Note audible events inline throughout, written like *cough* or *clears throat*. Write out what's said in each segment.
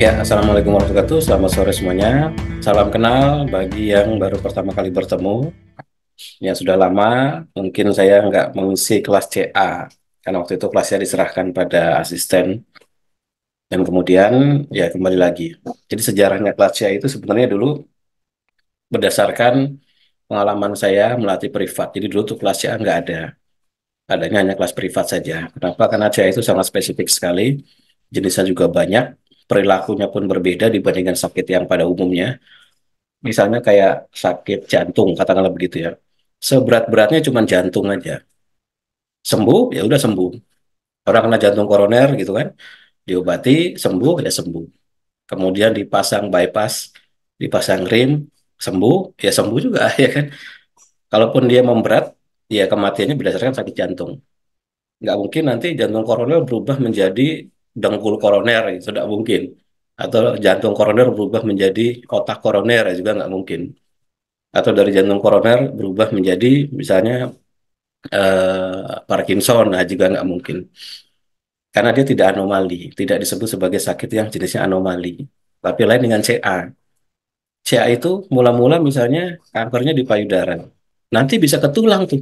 Ya, Assalamualaikum warahmatullahi wabarakatuh. Selamat sore semuanya. Salam kenal bagi yang baru pertama kali bertemu. Yang sudah lama, mungkin saya nggak mengisi kelas CA. Karena waktu itu kelasnya diserahkan pada asisten. Dan kemudian, ya kembali lagi. Jadi sejarahnya kelas CA itu sebenarnya dulu berdasarkan pengalaman saya melatih privat. Jadi dulu tuh kelas CA nggak ada. Adanya hanya kelas privat saja. Kenapa? Karena CA itu sangat spesifik sekali. Jenisnya juga banyak perilakunya pun berbeda dibandingkan sakit yang pada umumnya. Misalnya kayak sakit jantung, katakanlah begitu ya. Seberat-beratnya cuma jantung aja. Sembuh, ya udah sembuh. Orang kena jantung koroner gitu kan, diobati, sembuh, ya sembuh. Kemudian dipasang bypass, dipasang rim, sembuh, ya sembuh juga *laughs* ya kan. Kalaupun dia memberat, ya kematiannya berdasarkan sakit jantung. Nggak mungkin nanti jantung koroner berubah menjadi dengkul koroner itu tidak mungkin atau jantung koroner berubah menjadi otak koroner juga nggak mungkin atau dari jantung koroner berubah menjadi misalnya eh, Parkinson nah, juga nggak mungkin karena dia tidak anomali tidak disebut sebagai sakit yang jenisnya anomali tapi lain dengan CA CA itu mula-mula misalnya kankernya di payudara nanti bisa ke tulang tuh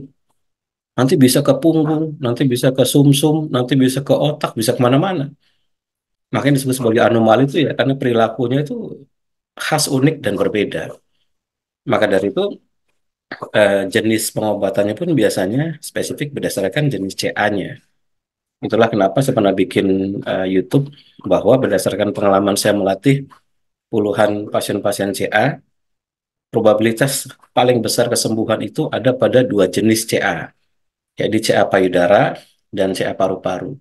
nanti bisa ke punggung, nanti bisa ke sumsum, -sum, nanti bisa ke otak, bisa kemana-mana. Makanya disebut sebagai anomali itu ya karena perilakunya itu khas unik dan berbeda. Maka dari itu eh, jenis pengobatannya pun biasanya spesifik berdasarkan jenis CA-nya. Itulah kenapa saya pernah bikin uh, YouTube bahwa berdasarkan pengalaman saya melatih puluhan pasien-pasien CA, probabilitas paling besar kesembuhan itu ada pada dua jenis CA. Jadi CA payudara dan CA paru-paru.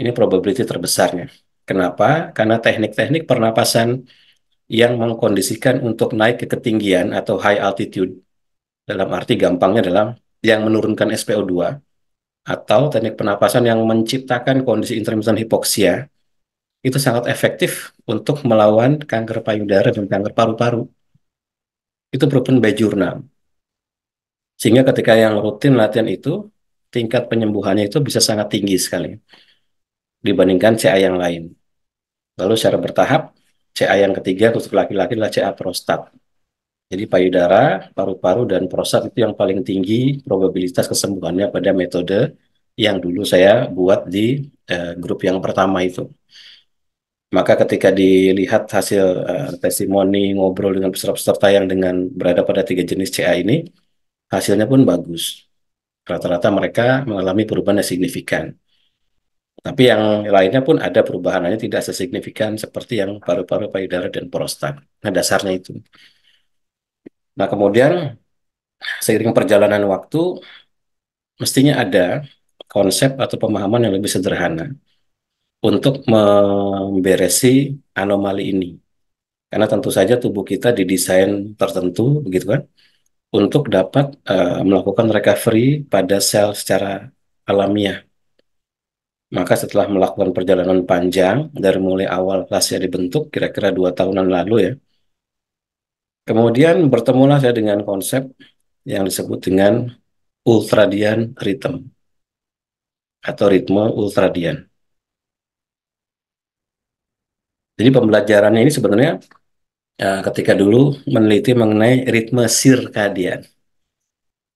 Ini probability terbesarnya. Kenapa? Karena teknik-teknik pernapasan yang mengkondisikan untuk naik ke ketinggian atau high altitude, dalam arti gampangnya dalam yang menurunkan SPO2, atau teknik pernapasan yang menciptakan kondisi intermittent hipoksia, itu sangat efektif untuk melawan kanker payudara dan kanker paru-paru. Itu proven by jurnal. Sehingga ketika yang rutin latihan itu, tingkat penyembuhannya itu bisa sangat tinggi sekali dibandingkan CA yang lain. Lalu secara bertahap, CA yang ketiga untuk laki-laki adalah CA prostat. Jadi payudara, paru-paru, dan prostat itu yang paling tinggi probabilitas kesembuhannya pada metode yang dulu saya buat di eh, grup yang pertama itu. Maka ketika dilihat hasil eh, testimoni, ngobrol dengan peserta-peserta yang dengan berada pada tiga jenis CA ini, hasilnya pun bagus. Rata-rata mereka mengalami perubahan yang signifikan. Tapi yang lainnya pun ada perubahannya tidak sesignifikan seperti yang paru-paru, payudara, dan prostat. Nah, dasarnya itu. Nah, kemudian seiring perjalanan waktu, mestinya ada konsep atau pemahaman yang lebih sederhana untuk memberesi anomali ini. Karena tentu saja tubuh kita didesain tertentu, begitu kan? untuk dapat uh, melakukan recovery pada sel secara alamiah. Maka setelah melakukan perjalanan panjang dari mulai awal plasya dibentuk kira-kira dua tahunan lalu ya. Kemudian bertemulah saya dengan konsep yang disebut dengan ultradian rhythm atau ritme ultradian. Jadi pembelajarannya ini sebenarnya uh, ketika dulu meneliti mengenai ritme sirkadian.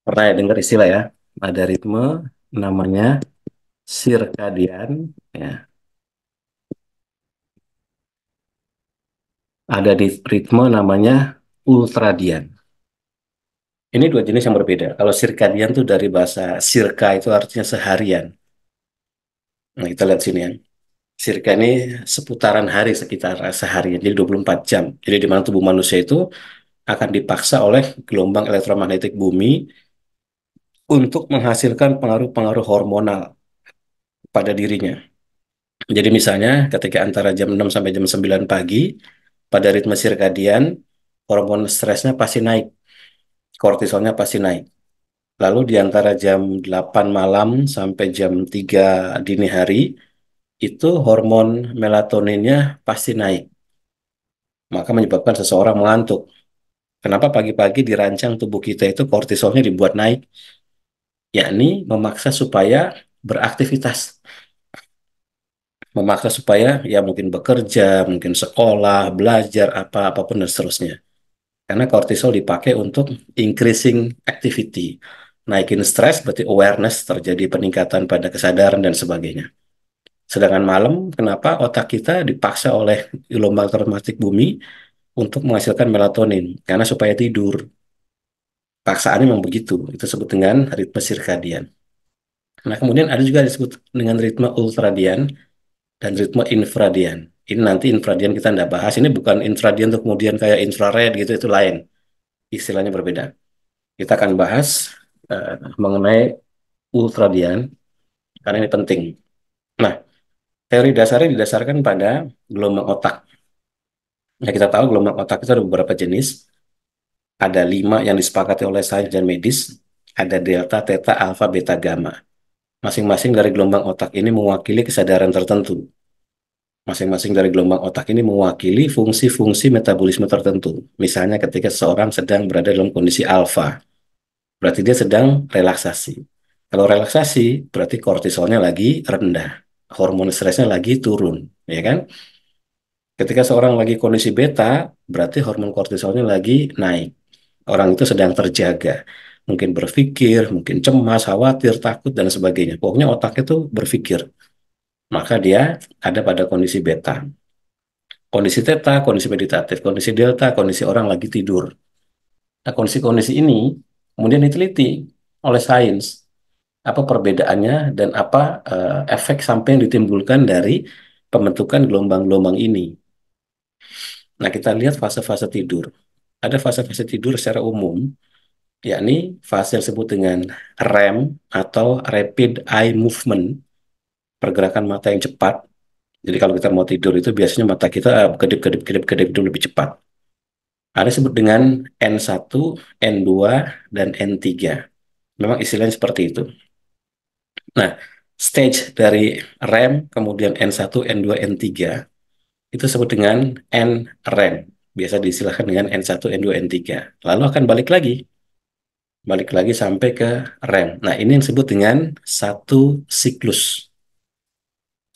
Pernah ya dengar istilah ya? Ada ritme namanya sirkadian ya. Ada di ritme namanya ultradian. Ini dua jenis yang berbeda. Kalau sirkadian itu dari bahasa sirka itu artinya seharian. Nah, kita lihat sini ya sirka ini seputaran hari sekitar sehari, jadi 24 jam. Jadi di mana tubuh manusia itu akan dipaksa oleh gelombang elektromagnetik bumi untuk menghasilkan pengaruh-pengaruh hormonal pada dirinya. Jadi misalnya ketika antara jam 6 sampai jam 9 pagi, pada ritme sirkadian, hormon stresnya pasti naik, kortisolnya pasti naik. Lalu di antara jam 8 malam sampai jam 3 dini hari, itu hormon melatoninnya pasti naik. Maka menyebabkan seseorang mengantuk. Kenapa pagi-pagi dirancang tubuh kita itu kortisolnya dibuat naik? Yakni memaksa supaya beraktivitas. Memaksa supaya ya mungkin bekerja, mungkin sekolah, belajar, apa apapun dan seterusnya. Karena kortisol dipakai untuk increasing activity. Naikin stres berarti awareness, terjadi peningkatan pada kesadaran dan sebagainya. Sedangkan malam, kenapa otak kita dipaksa oleh gelombang termatik bumi untuk menghasilkan melatonin karena supaya tidur. Paksaannya memang begitu. Itu disebut dengan ritme sirkadian. Nah, kemudian ada juga disebut dengan ritme ultradian dan ritme infradian. Ini nanti infradian kita tidak bahas. Ini bukan infradian untuk kemudian kayak infrared gitu, itu lain. Istilahnya berbeda. Kita akan bahas uh, mengenai ultradian karena ini penting. Teori dasarnya didasarkan pada gelombang otak. Nah, kita tahu gelombang otak itu ada beberapa jenis. Ada lima yang disepakati oleh sains dan medis. Ada delta, theta, alfa, beta, gamma. Masing-masing dari gelombang otak ini mewakili kesadaran tertentu. Masing-masing dari gelombang otak ini mewakili fungsi-fungsi metabolisme tertentu. Misalnya ketika seseorang sedang berada dalam kondisi alfa, berarti dia sedang relaksasi. Kalau relaksasi, berarti kortisolnya lagi rendah hormon stresnya lagi turun, ya kan? Ketika seorang lagi kondisi beta, berarti hormon kortisolnya lagi naik. Orang itu sedang terjaga. Mungkin berpikir, mungkin cemas, khawatir, takut, dan sebagainya. Pokoknya otaknya itu berpikir. Maka dia ada pada kondisi beta. Kondisi theta, kondisi meditatif, kondisi delta, kondisi orang lagi tidur. Nah, kondisi-kondisi ini kemudian diteliti oleh sains apa perbedaannya dan apa uh, efek samping yang ditimbulkan dari pembentukan gelombang-gelombang ini. Nah, kita lihat fase-fase tidur. Ada fase-fase tidur secara umum, yakni fase yang disebut dengan REM atau Rapid Eye Movement, pergerakan mata yang cepat. Jadi kalau kita mau tidur itu biasanya mata kita kedip-kedip-kedip-kedip eh, itu lebih cepat. Ada disebut dengan N1, N2, dan N3. Memang istilahnya seperti itu. Nah, stage dari rem kemudian N1, N2, N3 itu disebut dengan N-rem. Biasa disilahkan dengan N1, N2, N3. Lalu akan balik lagi. Balik lagi sampai ke rem. Nah, ini yang disebut dengan satu siklus.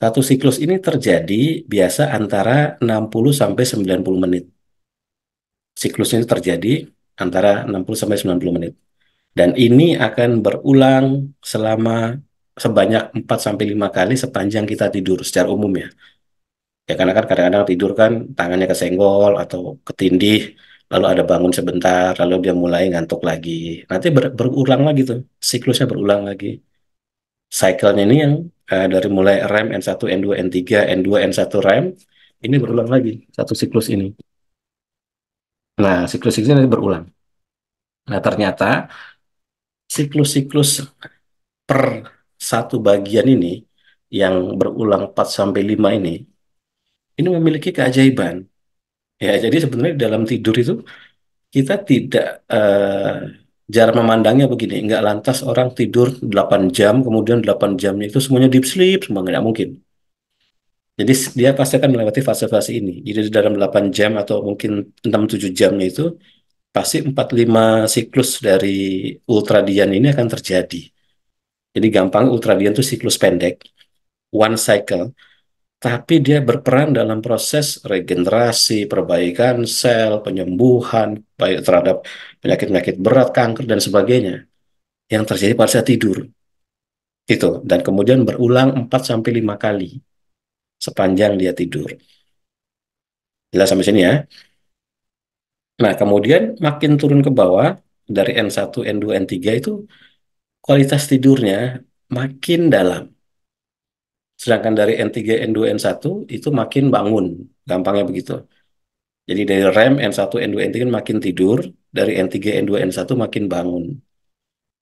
Satu siklus ini terjadi biasa antara 60 sampai 90 menit. Siklus ini terjadi antara 60 sampai 90 menit. Dan ini akan berulang selama sebanyak 4 sampai 5 kali sepanjang kita tidur secara umum ya. Ya karena kan kadang-kadang tidur kan tangannya kesenggol atau ketindih, lalu ada bangun sebentar, lalu dia mulai ngantuk lagi. Nanti ber berulang lagi tuh, siklusnya berulang lagi. Cycle-nya ini yang eh, dari mulai rem N1, N2, N3, N2, N1 rem, ini berulang lagi satu siklus ini. Nah, siklus siklus ini berulang. Nah, ternyata siklus-siklus per satu bagian ini yang berulang 4 sampai 5 ini ini memiliki keajaiban. Ya, jadi sebenarnya dalam tidur itu kita tidak uh, jarang memandangnya begini, nggak lantas orang tidur 8 jam, kemudian 8 jamnya itu semuanya deep sleep, semua nggak mungkin. Jadi dia pasti akan melewati fase-fase ini. Jadi dalam 8 jam atau mungkin 6-7 jamnya itu, pasti 4-5 siklus dari ultradian ini akan terjadi. Jadi gampang ultradian itu siklus pendek, one cycle, tapi dia berperan dalam proses regenerasi, perbaikan sel, penyembuhan baik terhadap penyakit-penyakit berat, kanker dan sebagainya yang terjadi pada saat tidur. Itu dan kemudian berulang 4 sampai 5 kali sepanjang dia tidur. Jelas sampai sini ya. Nah, kemudian makin turun ke bawah dari N1, N2, N3 itu kualitas tidurnya makin dalam. Sedangkan dari N3, N2, N1 itu makin bangun, gampangnya begitu. Jadi dari REM N1, N2, N3 makin tidur, dari N3, N2, N1 makin bangun.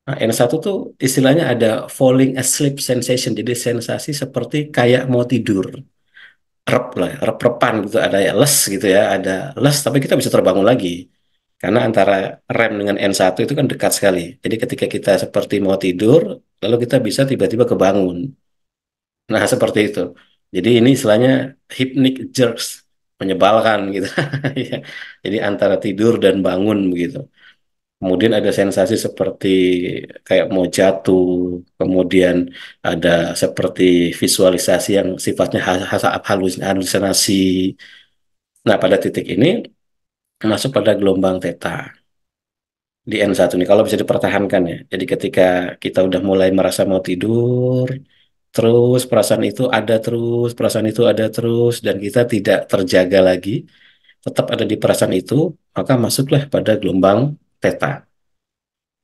Nah, N1 tuh istilahnya ada falling asleep sensation, jadi sensasi seperti kayak mau tidur. Rep lah, rep-repan gitu, ada ya les gitu ya, ada les, tapi kita bisa terbangun lagi karena antara rem dengan N1 itu kan dekat sekali. Jadi ketika kita seperti mau tidur, lalu kita bisa tiba-tiba kebangun. Nah, *laughs* seperti itu. Jadi ini istilahnya hypnic jerks, menyebalkan gitu. *laughs* Iya. Jadi antara tidur dan bangun begitu. Kemudian ada sensasi seperti kayak mau jatuh, kemudian ada seperti visualisasi yang sifatnya halusinasi. Nah, pada titik ini masuk pada gelombang theta di N1 nih kalau bisa dipertahankan ya. Jadi ketika kita udah mulai merasa mau tidur, terus perasaan itu ada terus, perasaan itu ada terus dan kita tidak terjaga lagi, tetap ada di perasaan itu, maka masuklah pada gelombang theta.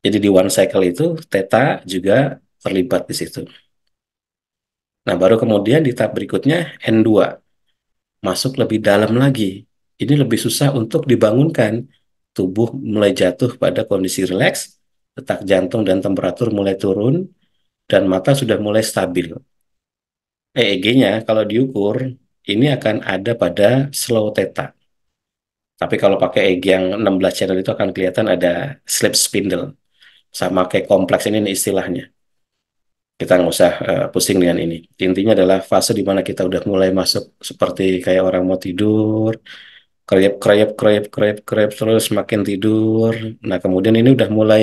Jadi di one cycle itu theta juga terlibat di situ. Nah, baru kemudian di tahap berikutnya N2. Masuk lebih dalam lagi ini lebih susah untuk dibangunkan. Tubuh mulai jatuh pada kondisi rileks, detak jantung dan temperatur mulai turun, dan mata sudah mulai stabil. EEG-nya kalau diukur, ini akan ada pada slow theta. Tapi kalau pakai EEG yang 16 channel itu akan kelihatan ada slip spindle. Sama kayak kompleks ini istilahnya. Kita nggak usah uh, pusing dengan ini. Intinya adalah fase di mana kita udah mulai masuk seperti kayak orang mau tidur, kreyep kreyep kreyep kreyep kreyep terus makin tidur nah kemudian ini udah mulai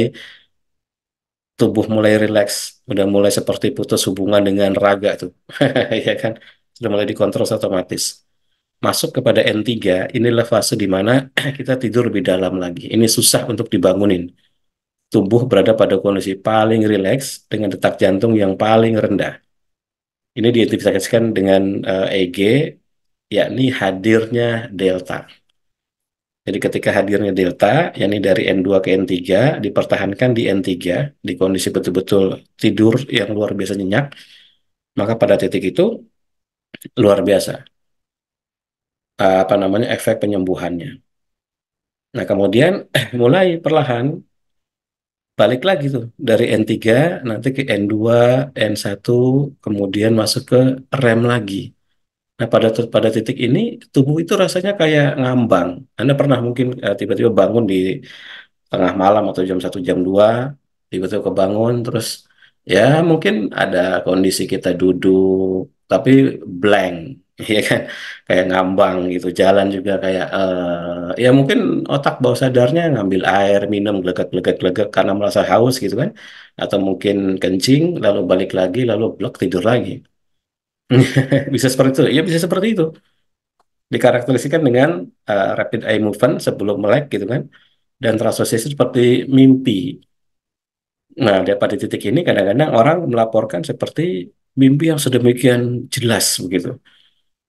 tubuh mulai rileks udah mulai seperti putus hubungan dengan raga tuh *laughs* ya kan sudah mulai dikontrol otomatis masuk kepada N3 inilah fase di mana *clears throat* kita tidur lebih dalam lagi ini susah untuk dibangunin tubuh berada pada kondisi paling rileks dengan detak jantung yang paling rendah ini diidentifikasikan dengan uh, eh, EG yakni hadirnya delta. Jadi ketika hadirnya delta, yakni dari N2 ke N3, dipertahankan di N3, di kondisi betul-betul tidur yang luar biasa nyenyak, maka pada titik itu luar biasa. Eh, apa namanya, efek penyembuhannya. Nah kemudian *clears throat* mulai perlahan balik lagi tuh dari N3 nanti ke N2, N1, kemudian masuk ke rem lagi. Nah, pada pada titik ini tubuh itu rasanya kayak ngambang. Anda pernah mungkin eh, tiba-tiba uh, bangun di tengah malam atau jam 1 jam 2, tiba-tiba kebangun terus ya mungkin ada kondisi kita duduk tapi blank *laughs* ya kan kayak ngambang gitu jalan juga kayak uh, ya mungkin otak bawah sadarnya ngambil air minum glegek-glegek-glegek karena merasa haus gitu kan atau mungkin kencing lalu balik lagi lalu blok tidur lagi *laughs* bisa seperti itu. Ya bisa seperti itu. Dikarakterisikan dengan uh, rapid eye movement sebelum melek gitu kan. Dan terasosiasi seperti mimpi. Nah, pada titik ini kadang-kadang orang melaporkan seperti mimpi yang sedemikian jelas begitu.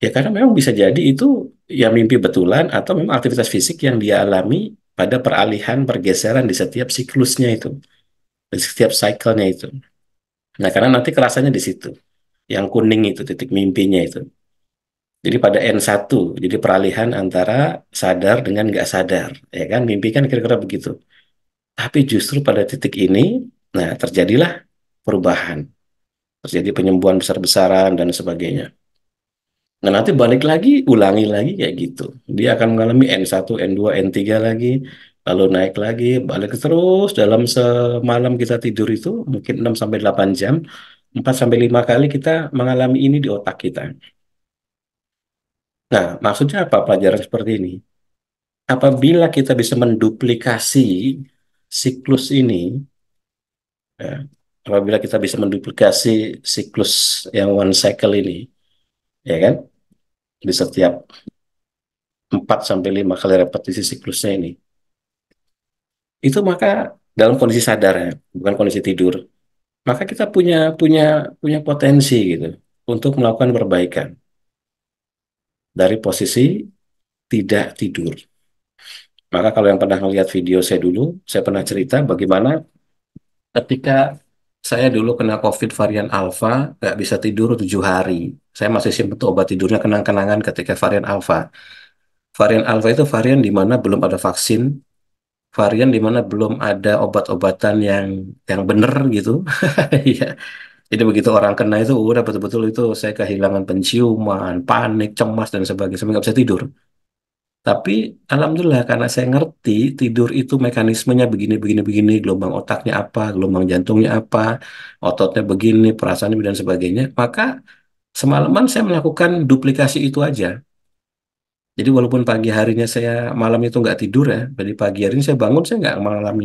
Ya karena memang bisa jadi itu ya mimpi betulan atau memang aktivitas fisik yang dia alami pada peralihan pergeseran di setiap siklusnya itu. Di setiap cyclenya itu. Nah, karena nanti kerasanya di situ yang kuning itu titik mimpinya itu. Jadi pada N1, jadi peralihan antara sadar dengan nggak sadar, ya kan? Mimpi kan kira-kira begitu. Tapi justru pada titik ini, nah terjadilah perubahan. Terjadi penyembuhan besar-besaran dan sebagainya. Nah nanti balik lagi, ulangi lagi kayak gitu. Dia akan mengalami N1, N2, N3 lagi, lalu naik lagi, balik terus dalam semalam kita tidur itu mungkin 6 sampai 8 jam 4 sampai 5 kali kita mengalami ini di otak kita. Nah, maksudnya apa pelajaran seperti ini? Apabila kita bisa menduplikasi siklus ini, ya, apabila kita bisa menduplikasi siklus yang one cycle ini, ya kan? Di setiap 4 sampai 5 kali repetisi siklusnya ini. Itu maka dalam kondisi sadar ya, bukan kondisi tidur maka kita punya punya punya potensi gitu untuk melakukan perbaikan dari posisi tidak tidur. Maka kalau yang pernah melihat video saya dulu, saya pernah cerita bagaimana ketika saya dulu kena COVID varian Alpha, nggak bisa tidur tujuh hari. Saya masih simpen obat tidurnya kenang-kenangan ketika varian Alpha. Varian Alpha itu varian di mana belum ada vaksin, varian di mana belum ada obat-obatan yang yang benar gitu. *laughs* Iya. Jadi begitu orang kena itu udah betul-betul itu saya kehilangan penciuman, panik, cemas dan sebagainya, sampai nggak bisa tidur. Tapi alhamdulillah karena saya ngerti tidur itu mekanismenya begini begini begini, gelombang otaknya apa, gelombang jantungnya apa, ototnya begini, perasaannya dan sebagainya, maka semalaman saya melakukan duplikasi itu aja jadi walaupun pagi harinya saya malam itu nggak tidur ya, jadi pagi hari ini saya bangun saya nggak mengalami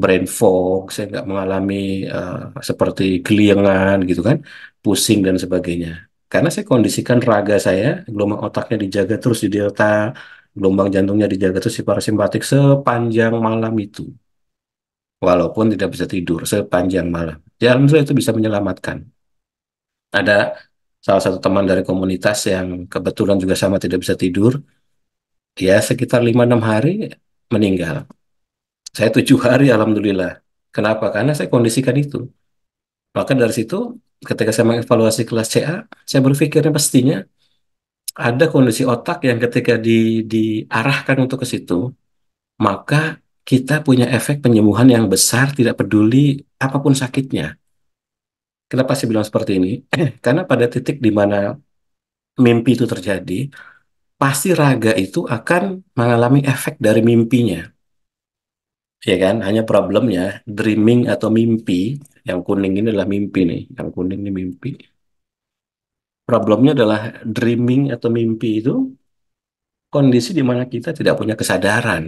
brain fog, saya nggak mengalami uh, seperti geliengan gitu kan, pusing dan sebagainya. Karena saya kondisikan raga saya, gelombang otaknya dijaga terus di delta, gelombang jantungnya dijaga terus di parasimpatik sepanjang malam itu. Walaupun tidak bisa tidur sepanjang malam. Jalan saya itu bisa menyelamatkan. Ada salah satu teman dari komunitas yang kebetulan juga sama tidak bisa tidur ya sekitar 5-6 hari meninggal saya tujuh hari alhamdulillah kenapa karena saya kondisikan itu maka dari situ ketika saya mengevaluasi kelas CA saya berpikirnya pastinya ada kondisi otak yang ketika di, diarahkan untuk ke situ maka kita punya efek penyembuhan yang besar tidak peduli apapun sakitnya Kenapa saya bilang seperti ini? *clears throat* Karena pada titik di mana mimpi itu terjadi, pasti raga itu akan mengalami efek dari mimpinya. Ya kan? Hanya problemnya dreaming atau mimpi, yang kuning ini adalah mimpi nih, yang kuning ini mimpi. Problemnya adalah dreaming atau mimpi itu kondisi di mana kita tidak punya kesadaran.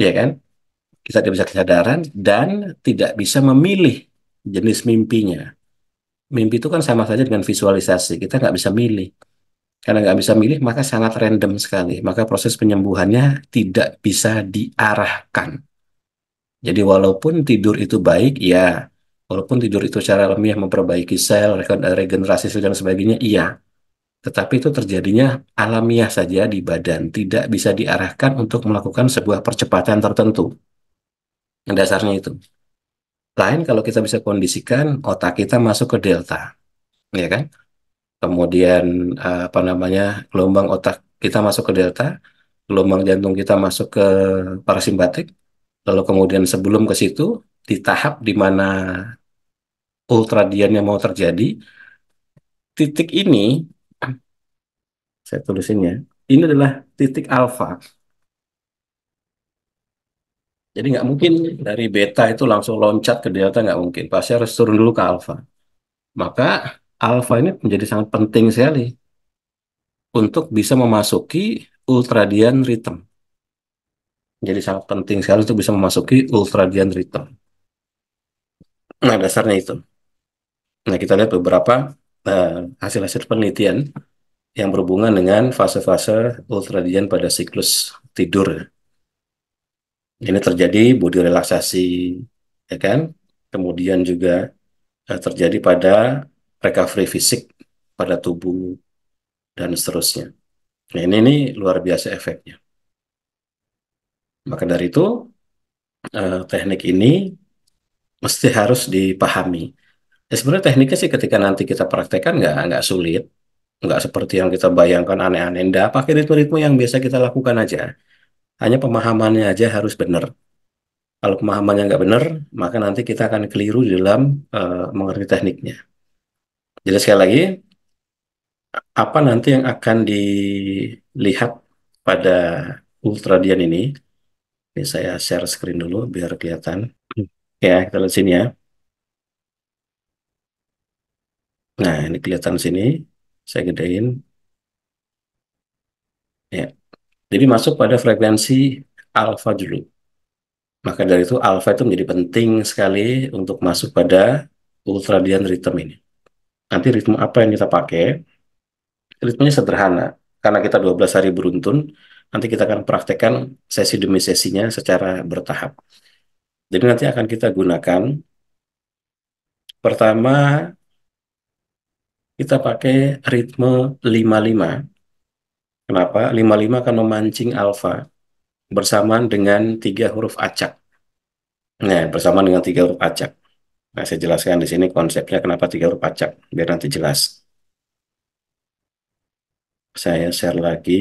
Ya kan? Kita tidak bisa kesadaran dan tidak bisa memilih jenis mimpinya. Mimpi itu kan sama saja dengan visualisasi. Kita nggak bisa milih. Karena nggak bisa milih, maka sangat random sekali. Maka proses penyembuhannya tidak bisa diarahkan. Jadi walaupun tidur itu baik, ya. Walaupun tidur itu cara alamiah memperbaiki sel, regenerasi sel, dan sebagainya, iya tetapi itu terjadinya alamiah saja di badan, tidak bisa diarahkan untuk melakukan sebuah percepatan tertentu. Yang dasarnya itu lain kalau kita bisa kondisikan otak kita masuk ke delta, ya kan? Kemudian eh, apa namanya gelombang otak kita masuk ke delta, gelombang jantung kita masuk ke parasimpatik, lalu kemudian sebelum ke situ di tahap di mana ultradiannya mau terjadi, titik ini *clears throat* saya tulisinnya, ini adalah titik alfa. Jadi nggak mungkin dari beta itu langsung loncat ke delta nggak mungkin. Pasti harus turun dulu ke alfa. Maka alfa ini menjadi sangat penting sekali untuk bisa memasuki ultradian rhythm. Jadi sangat penting sekali untuk bisa memasuki ultradian rhythm. Nah dasarnya itu. Nah kita lihat beberapa eh, hasil-hasil uh, hasil -hasil penelitian yang berhubungan dengan fase-fase ultradian pada siklus tidur. Ini terjadi body relaksasi, ya kan? Kemudian juga eh, terjadi pada recovery fisik pada tubuh dan seterusnya. Nah, ini ini luar biasa efeknya. Maka dari itu eh, teknik ini mesti harus dipahami. Ya, sebenarnya tekniknya sih ketika nanti kita praktekkan nggak nggak sulit, nggak seperti yang kita bayangkan aneh-aneh. Nggak pakai ritme-ritme yang biasa kita lakukan aja. Hanya pemahamannya aja harus benar. Kalau pemahamannya nggak benar, maka nanti kita akan keliru di dalam uh, mengerti tekniknya. Jadi sekali lagi, apa nanti yang akan dilihat pada ultradian ini? Ini saya share screen dulu biar kelihatan. Ya, kita lihat sini ya. Nah, ini kelihatan sini. Saya gedein. Ya. Jadi masuk pada frekuensi alfa dulu. Maka dari itu alfa itu menjadi penting sekali untuk masuk pada ultradian rhythm ini. Nanti ritme apa yang kita pakai? Ritmenya sederhana. Karena kita 12 hari beruntun, nanti kita akan praktekkan sesi demi sesinya secara bertahap. Jadi nanti akan kita gunakan pertama kita pakai ritme 55 Kenapa? 55 akan memancing alfa bersamaan dengan tiga huruf acak. Nah, bersamaan dengan tiga huruf acak. Nah, saya jelaskan di sini konsepnya kenapa tiga huruf acak, biar nanti jelas. Saya share lagi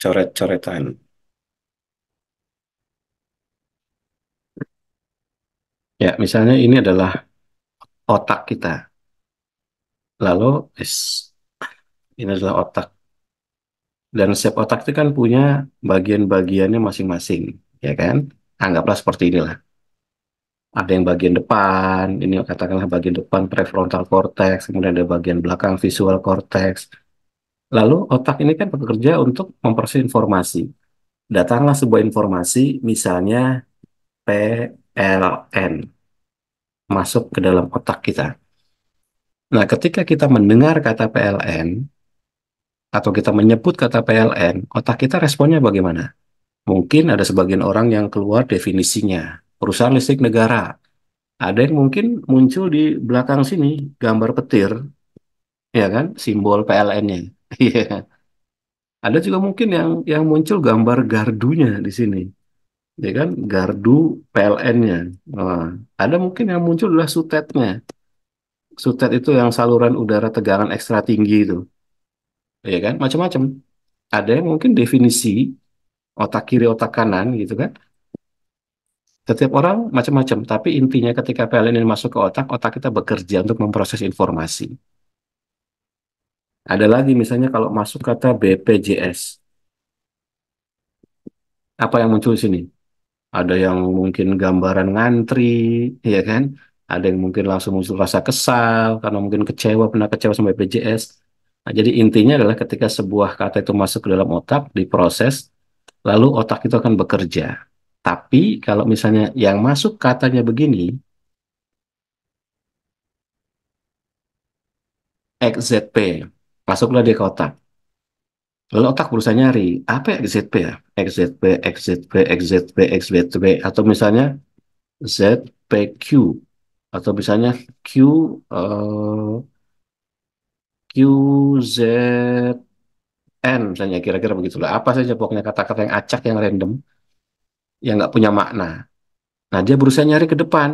coret-coretan. Ya, misalnya ini adalah otak kita. Lalu, ini adalah otak. Dan setiap otak itu kan punya bagian-bagiannya masing-masing, ya kan? Anggaplah seperti inilah. Ada yang bagian depan, ini katakanlah bagian depan prefrontal cortex, kemudian ada bagian belakang visual cortex. Lalu otak ini kan bekerja untuk memproses informasi. Datanglah sebuah informasi, misalnya PLN, masuk ke dalam otak kita. Nah, ketika kita mendengar kata PLN, atau kita menyebut kata PLN, otak kita responnya bagaimana? Mungkin ada sebagian orang yang keluar definisinya, perusahaan listrik negara. Ada yang mungkin muncul di belakang sini, gambar petir, ya kan, simbol PLN-nya. *laughs* Iya. ada juga mungkin yang yang muncul gambar gardunya di sini, ya kan, gardu PLN-nya. Nah, ada mungkin yang muncul adalah sutetnya. Sutet itu yang saluran udara tegangan ekstra tinggi itu ya kan macam-macam ada yang mungkin definisi otak kiri otak kanan gitu kan setiap orang macam-macam tapi intinya ketika PLN masuk ke otak otak kita bekerja untuk memproses informasi ada lagi misalnya kalau masuk kata BPJS apa yang muncul sini ada yang mungkin gambaran ngantri ya kan ada yang mungkin langsung muncul rasa kesal karena mungkin kecewa pernah kecewa sama BPJS Nah, jadi intinya adalah ketika sebuah kata itu masuk ke dalam otak, diproses, lalu otak itu akan bekerja. Tapi kalau misalnya yang masuk katanya begini, XZP, masuklah dia ke otak. Lalu otak berusaha nyari, apa XZP ya? XZP, XZP, XZP, XZP, atau misalnya ZPQ, atau misalnya Q, uh, QZN misalnya kira-kira begitulah apa saja pokoknya kata-kata yang acak yang random yang nggak punya makna nah dia berusaha nyari ke depan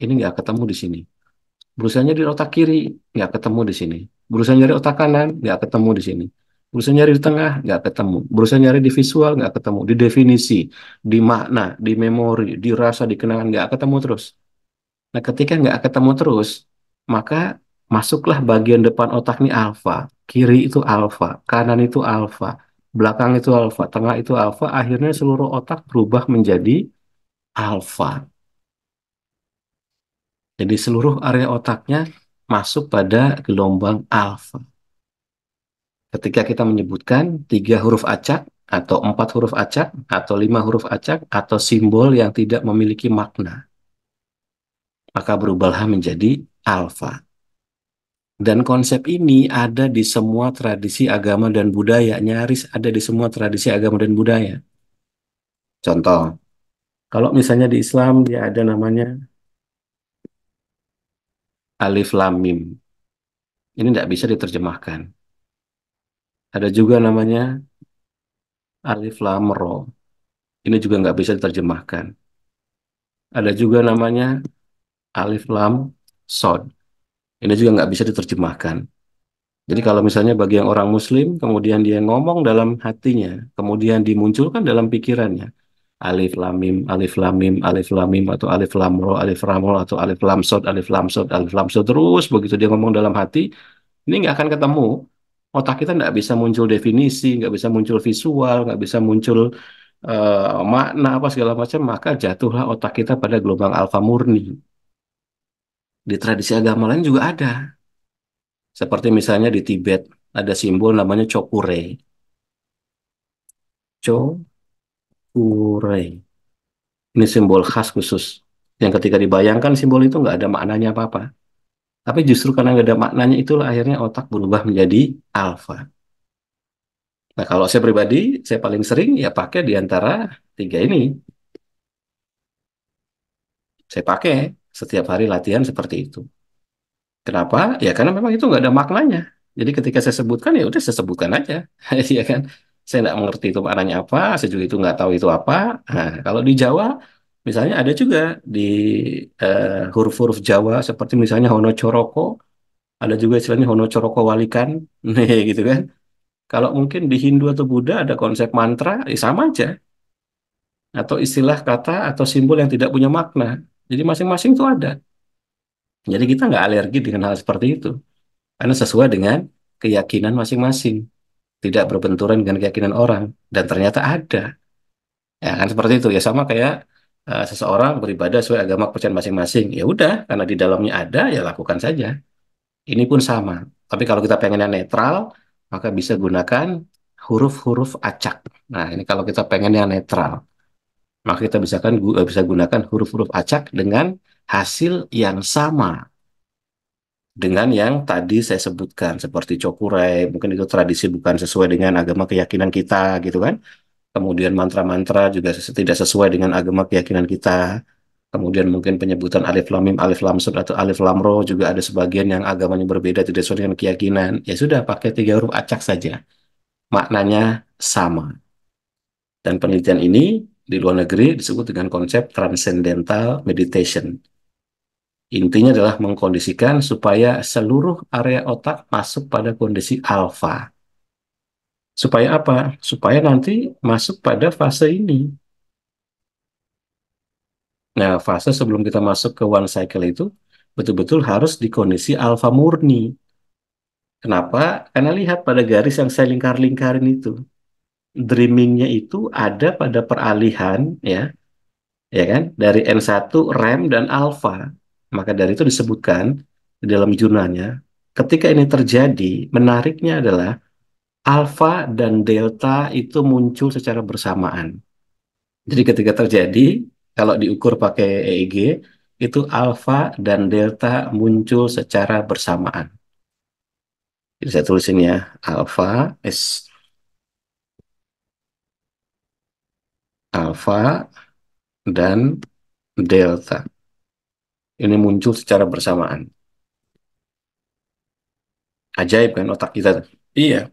ini nggak ketemu di sini berusaha nyari otak kiri nggak ketemu di sini berusaha nyari otak kanan nggak ketemu di sini berusaha nyari di tengah nggak ketemu berusaha nyari di visual nggak ketemu di definisi di makna di memori di rasa di kenangan nggak ketemu terus nah ketika nggak ketemu terus maka masuklah bagian depan otak ini alfa, kiri itu alfa, kanan itu alfa, belakang itu alfa, tengah itu alfa, akhirnya seluruh otak berubah menjadi alfa. Jadi seluruh area otaknya masuk pada gelombang alfa. Ketika kita menyebutkan tiga huruf acak, atau empat huruf acak, atau lima huruf acak, atau simbol yang tidak memiliki makna, maka berubahlah menjadi alfa. Dan konsep ini ada di semua tradisi agama dan budaya, nyaris ada di semua tradisi agama dan budaya. Contoh, kalau misalnya di Islam dia ada namanya alif lam mim. Ini tidak bisa diterjemahkan. Ada juga namanya alif lam ro. Ini juga nggak bisa diterjemahkan. Ada juga namanya alif lam sod. Ini juga nggak bisa diterjemahkan. Jadi kalau misalnya bagi yang orang Muslim, kemudian dia ngomong dalam hatinya, kemudian dimunculkan dalam pikirannya, alif lamim, alif lamim, alif lamim, atau alif lamro, alif ramro, atau alif lamsod, alif lamsod, alif lamsod, terus begitu dia ngomong dalam hati, ini nggak akan ketemu. Otak kita nggak bisa muncul definisi, nggak bisa muncul visual, nggak bisa muncul uh, makna apa segala macam, maka jatuhlah otak kita pada gelombang alfa murni. Di tradisi agama lain juga ada. Seperti misalnya di Tibet ada simbol namanya Chokure. Chokure. Ini simbol khas khusus. Yang ketika dibayangkan simbol itu nggak ada maknanya apa-apa. Tapi justru karena nggak ada maknanya itulah akhirnya otak berubah menjadi alfa. Nah kalau saya pribadi, saya paling sering ya pakai di antara tiga ini. Saya pakai setiap hari latihan seperti itu. Kenapa? Ya karena memang itu nggak ada maknanya. Jadi ketika saya sebutkan ya udah saya sebutkan aja, *laughs* ya kan. Saya nggak mengerti itu maknanya apa, saya juga itu nggak tahu itu apa. Nah, kalau di Jawa, misalnya ada juga di eh, huruf-huruf uh, Jawa seperti misalnya Hono Coroko, ada juga istilahnya Hono Coroko Walikan, *laughs* gitu kan. Kalau mungkin di Hindu atau Buddha ada konsep mantra, ya sama aja. Atau istilah kata atau simbol yang tidak punya makna. Jadi masing-masing itu ada. Jadi kita nggak alergi dengan hal seperti itu. Karena sesuai dengan keyakinan masing-masing. Tidak berbenturan dengan keyakinan orang. Dan ternyata ada. Ya kan seperti itu. Ya sama kayak uh, seseorang beribadah sesuai agama kepercayaan masing-masing. Ya udah, karena di dalamnya ada, ya lakukan saja. Ini pun sama. Tapi kalau kita pengennya netral, maka bisa gunakan huruf-huruf acak. Nah, ini kalau kita pengen yang netral maka kita bisa kan eh, bisa gunakan huruf-huruf acak dengan hasil yang sama dengan yang tadi saya sebutkan seperti cokurai mungkin itu tradisi bukan sesuai dengan agama keyakinan kita gitu kan kemudian mantra-mantra juga tidak sesuai dengan agama keyakinan kita kemudian mungkin penyebutan alif lam mim alif lam sud atau alif lam ro juga ada sebagian yang agamanya berbeda tidak sesuai dengan keyakinan ya sudah pakai tiga huruf acak saja maknanya sama dan penelitian ini di luar negeri disebut dengan konsep transcendental meditation. Intinya adalah mengkondisikan supaya seluruh area otak masuk pada kondisi alfa. Supaya apa? Supaya nanti masuk pada fase ini. Nah, fase sebelum kita masuk ke one cycle itu betul-betul harus di kondisi alfa murni. Kenapa? Karena lihat pada garis yang saya lingkar-lingkarin itu dreamingnya itu ada pada peralihan ya ya kan dari N1 rem dan alfa maka dari itu disebutkan di dalam jurnalnya ketika ini terjadi menariknya adalah alfa dan delta itu muncul secara bersamaan jadi ketika terjadi kalau diukur pakai EEG itu alfa dan delta muncul secara bersamaan jadi saya tulis ini ya alfa S alfa dan delta. Ini muncul secara bersamaan. Ajaib kan otak kita. Iya.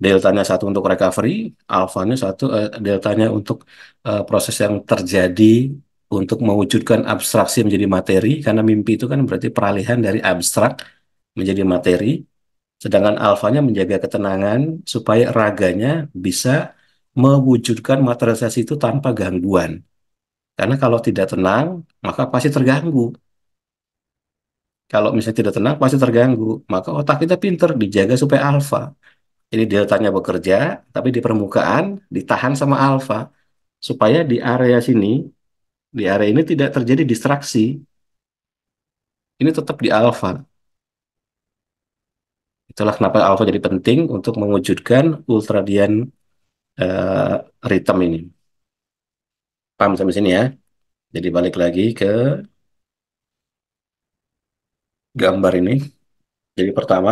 Deltanya satu untuk recovery, alfanya satu, uh, deltanya untuk uh, proses yang terjadi untuk mewujudkan abstraksi menjadi materi, karena mimpi itu kan berarti peralihan dari abstrak menjadi materi, sedangkan alfanya menjaga ketenangan supaya raganya bisa mewujudkan materialisasi itu tanpa gangguan. Karena kalau tidak tenang, maka pasti terganggu. Kalau misalnya tidak tenang, pasti terganggu. Maka otak kita pinter, dijaga supaya alfa. Ini deltanya bekerja, tapi di permukaan ditahan sama alfa. Supaya di area sini, di area ini tidak terjadi distraksi. Ini tetap di alfa. Itulah kenapa alfa jadi penting untuk mewujudkan ultradian uh, eh, rhythm ini. Paham sampai sini ya? Jadi balik lagi ke gambar ini. Jadi pertama,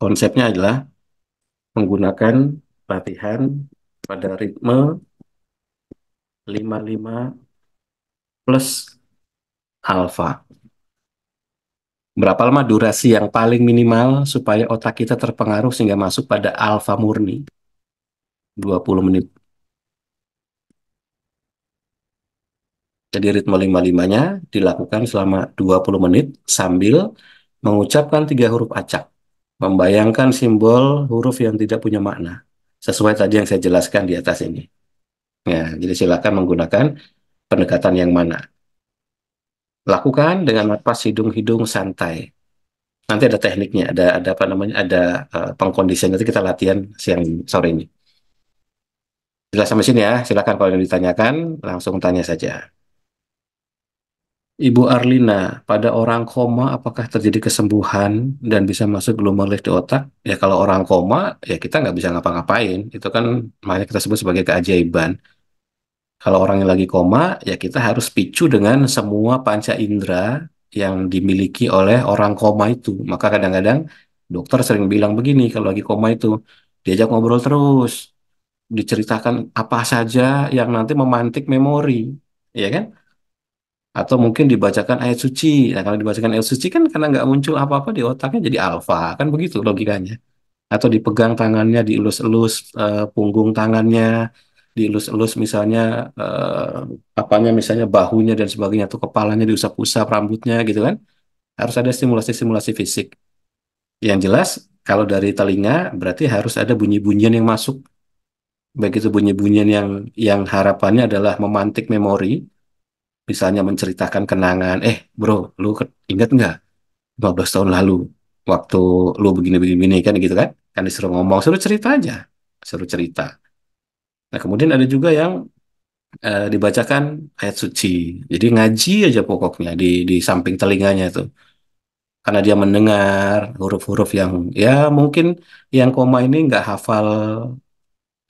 konsepnya adalah menggunakan latihan pada ritme 55 plus alfa. Berapa lama durasi yang paling minimal supaya otak kita terpengaruh sehingga masuk pada alfa murni? 20 menit. Jadi ritme 55-nya dilakukan selama 20 menit sambil mengucapkan tiga huruf acak, membayangkan simbol huruf yang tidak punya makna, sesuai tadi yang saya jelaskan di atas ini. Ya, jadi silakan menggunakan pendekatan yang mana. Lakukan dengan napas hidung-hidung santai. Nanti ada tekniknya, ada ada apa namanya, ada uh, pengkondisian. Nanti kita latihan siang sore ini. Jelas sampai sini ya, silakan kalau yang ditanyakan langsung tanya saja. Ibu Arlina, pada orang koma apakah terjadi kesembuhan dan bisa masuk gelombang lift di otak? Ya kalau orang koma, ya kita nggak bisa ngapa-ngapain. Itu kan makanya kita sebut sebagai keajaiban. Kalau orang yang lagi koma, ya kita harus picu dengan semua panca indera yang dimiliki oleh orang koma itu. Maka kadang-kadang dokter sering bilang begini kalau lagi koma itu, diajak ngobrol terus diceritakan apa saja yang nanti memantik memori, ya kan? Atau mungkin dibacakan ayat suci. Nah, kalau dibacakan ayat suci kan karena nggak muncul apa-apa di otaknya jadi alfa, kan begitu logikanya. Atau dipegang tangannya, dielus-elus e, punggung tangannya, dielus-elus misalnya e, apanya misalnya bahunya dan sebagainya atau kepalanya diusap-usap rambutnya gitu kan. Harus ada stimulasi-stimulasi fisik. Yang jelas kalau dari telinga berarti harus ada bunyi-bunyian yang masuk baik itu bunyi-bunyian yang yang harapannya adalah memantik memori, misalnya menceritakan kenangan, eh bro, lu inget nggak 15 tahun lalu waktu lu begini-begini kan gitu kan? Kan disuruh ngomong, suruh cerita aja, suruh cerita. Nah kemudian ada juga yang eh, dibacakan ayat suci, jadi ngaji aja pokoknya di di samping telinganya itu, karena dia mendengar huruf-huruf yang ya mungkin yang koma ini nggak hafal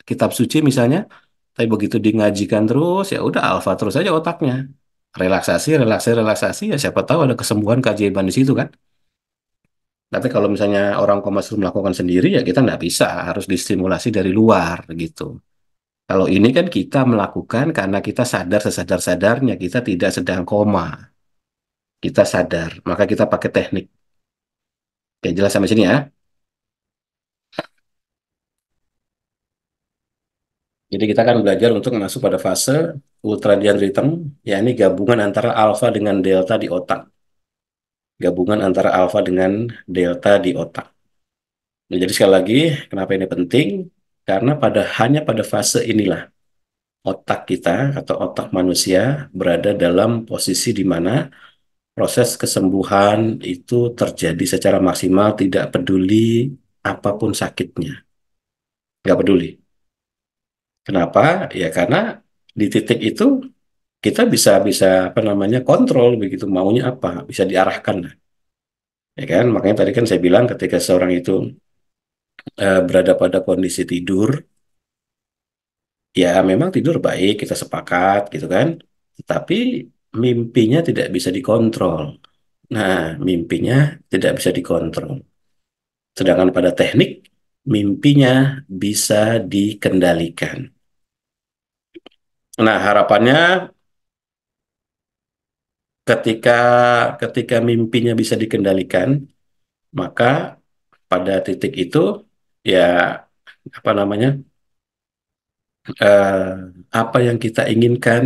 kitab suci misalnya, tapi begitu ngajikan terus ya udah alfa terus aja otaknya. Relaksasi, relaksasi, relaksasi ya siapa tahu ada kesembuhan keajaiban di situ kan. Tapi kalau misalnya orang koma suruh melakukan sendiri ya kita nggak bisa, harus distimulasi dari luar gitu. Kalau ini kan kita melakukan karena kita sadar sesadar-sadarnya kita tidak sedang koma. Kita sadar, maka kita pakai teknik. Oke, jelas sampai sini ya. Jadi kita akan belajar untuk masuk pada fase ultradian rhythm, yakni gabungan antara alfa dengan delta di otak. Gabungan antara alfa dengan delta di otak. Nah, jadi sekali lagi, kenapa ini penting? Karena pada hanya pada fase inilah otak kita atau otak manusia berada dalam posisi di mana proses kesembuhan itu terjadi secara maksimal, tidak peduli apapun sakitnya. Nggak peduli Kenapa? Ya karena di titik itu kita bisa bisa apa namanya kontrol begitu maunya apa bisa diarahkan ya kan makanya tadi kan saya bilang ketika seorang itu eh, berada pada kondisi tidur ya memang tidur baik kita sepakat gitu kan tetapi mimpinya tidak bisa dikontrol nah mimpinya tidak bisa dikontrol sedangkan pada teknik mimpinya bisa dikendalikan Nah, harapannya ketika ketika mimpinya bisa dikendalikan, maka pada titik itu ya apa namanya eh, apa yang kita inginkan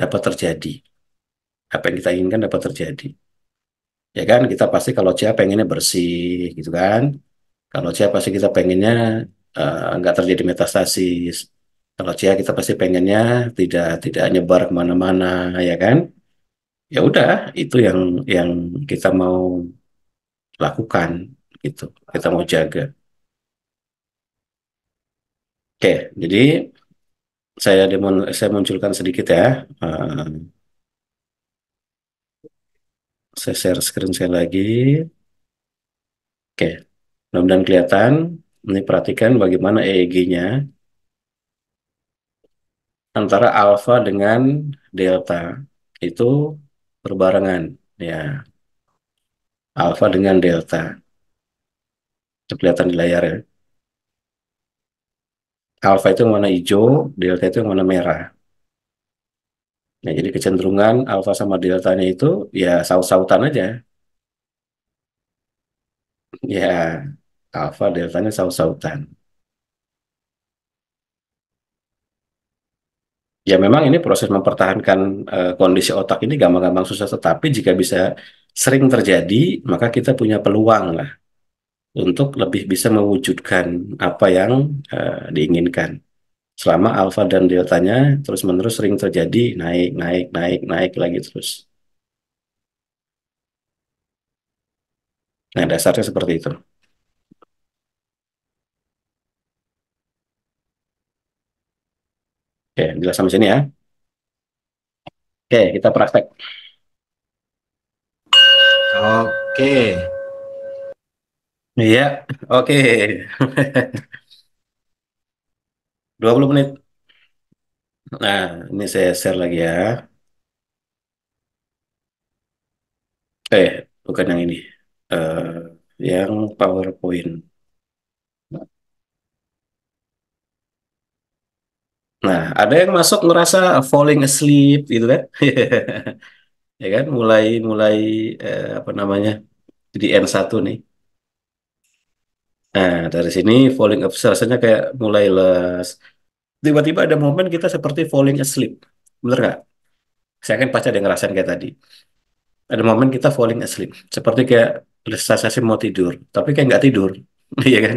dapat terjadi, apa yang kita inginkan dapat terjadi. Ya kan kita pasti kalau cia pengennya bersih gitu kan, kalau siapa pasti kita pengennya eh, nggak terjadi metastasis kalau Cia kita pasti pengennya tidak tidak nyebar kemana-mana ya kan ya udah itu yang yang kita mau lakukan gitu kita mau jaga oke jadi saya demon saya munculkan sedikit ya eh, saya share screen saya lagi oke mudah-mudahan kelihatan ini perhatikan bagaimana EEG-nya antara alfa dengan delta itu berbarengan ya alfa dengan delta kelihatan di layar ya alfa itu yang warna hijau delta itu yang warna merah nah jadi kecenderungan alfa sama deltanya itu ya saut-sautan aja ya alfa deltanya saut-sautan ya memang ini proses mempertahankan uh, kondisi otak ini gampang-gampang susah tetapi jika bisa sering terjadi maka kita punya peluang lah untuk lebih bisa mewujudkan apa yang uh, diinginkan selama alfa dan deltanya terus-menerus sering terjadi naik naik naik naik lagi terus nah dasarnya seperti itu Oke, jelas sampai sini ya. Oke, kita praktek. Oke. Iya, oke. 20 *laughs* menit. Nah, ini saya share lagi ya. Eh, bukan yang ini. Uh, yang PowerPoint. Nah, ada yang masuk ngerasa falling asleep gitu kan? *laughs* ya kan mulai mulai eh, apa namanya di N1 nih nah dari sini falling asleep rasanya kayak mulai les tiba-tiba ada momen kita seperti falling asleep bener nggak saya kan pasti ada yang ngerasain kayak tadi ada momen kita falling asleep seperti kayak saya mau tidur tapi kayak nggak tidur *laughs* iya kan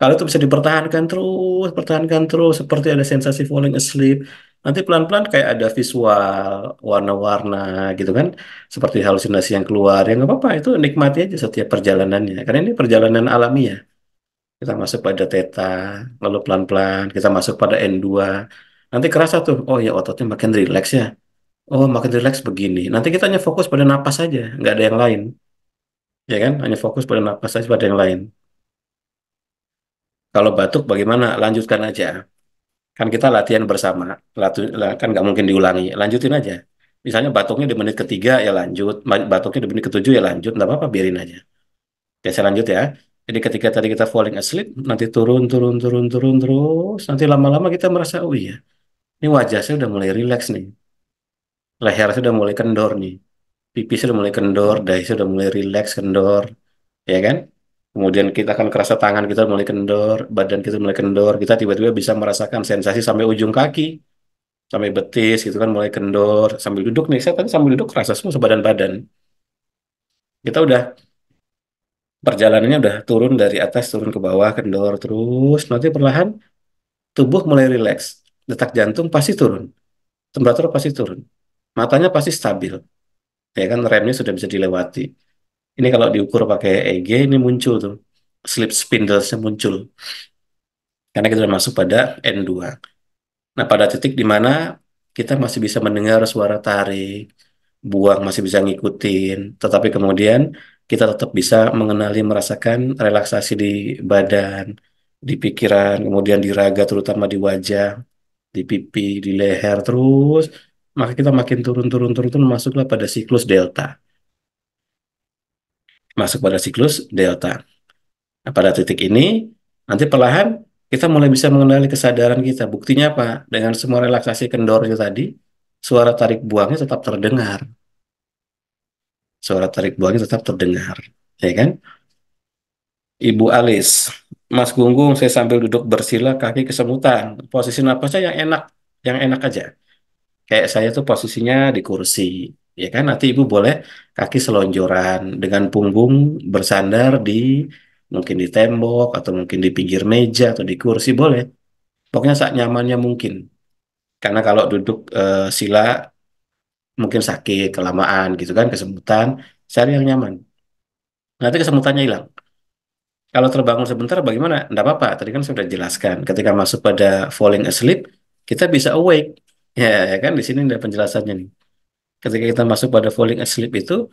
kalau itu bisa dipertahankan terus, pertahankan terus, seperti ada sensasi falling asleep. Nanti pelan-pelan kayak ada visual, warna-warna gitu kan. Seperti halusinasi yang keluar. Ya nggak apa-apa, itu nikmati aja setiap perjalanannya. Karena ini perjalanan alami ya. Kita masuk pada Teta, lalu pelan-pelan kita masuk pada N2. Nanti kerasa tuh, oh ya ototnya makin relax ya. Oh makin relax begini. Nanti kita hanya fokus pada napas saja, nggak ada yang lain. Ya kan? Hanya fokus pada napas saja, pada yang lain. Kalau batuk bagaimana? Lanjutkan aja. Kan kita latihan bersama. Latu, kan nggak mungkin diulangi. Lanjutin aja. Misalnya batuknya di menit ketiga ya lanjut. Batuknya di menit ketujuh ya lanjut. Nggak apa-apa biarin aja. Oke saya lanjut ya. Jadi ketika tadi kita falling asleep, nanti turun, turun, turun, turun, terus. Nanti lama-lama kita merasa, oh iya, ini wajah saya udah mulai relax nih. Leher saya udah mulai kendor nih. Pipi saya udah mulai kendor, dahi saya udah mulai relax, kendor. Ya kan? kemudian kita akan kerasa tangan kita mulai kendor, badan kita mulai kendor, kita tiba-tiba bisa merasakan sensasi sampai ujung kaki, sampai betis gitu kan mulai kendor, sambil duduk nih, saya tadi sambil duduk kerasa semua sebadan badan. Kita udah perjalanannya udah turun dari atas turun ke bawah kendor terus nanti perlahan tubuh mulai rileks detak jantung pasti turun temperatur pasti turun matanya pasti stabil ya kan remnya sudah bisa dilewati ini kalau diukur pakai EG ini muncul tuh slip spindlesnya muncul karena kita sudah masuk pada N2. Nah pada titik di mana kita masih bisa mendengar suara tarik, buang masih bisa ngikutin, tetapi kemudian kita tetap bisa mengenali merasakan relaksasi di badan, di pikiran, kemudian di raga terutama di wajah, di pipi, di leher terus maka kita makin turun-turun-turun masuklah pada siklus delta masuk pada siklus delta. Nah, pada titik ini, nanti perlahan kita mulai bisa mengenali kesadaran kita. Buktinya apa? Dengan semua relaksasi kendornya tadi, suara tarik buangnya tetap terdengar. Suara tarik buangnya tetap terdengar, ya kan? Ibu Alis, Mas Gunggung, saya sambil duduk bersila kaki kesemutan. Posisi napasnya yang enak, yang enak aja. Kayak saya tuh posisinya di kursi, ya kan nanti ibu boleh kaki selonjoran dengan punggung bersandar di mungkin di tembok atau mungkin di pinggir meja atau di kursi boleh pokoknya saat nyamannya mungkin karena kalau duduk e, sila mungkin sakit kelamaan gitu kan kesemutan cari yang nyaman nanti kesemutannya hilang kalau terbangun sebentar bagaimana tidak apa-apa tadi kan sudah jelaskan ketika masuk pada falling asleep kita bisa awake *laughs* ya, ya kan di sini ada penjelasannya nih ketika kita masuk pada falling asleep itu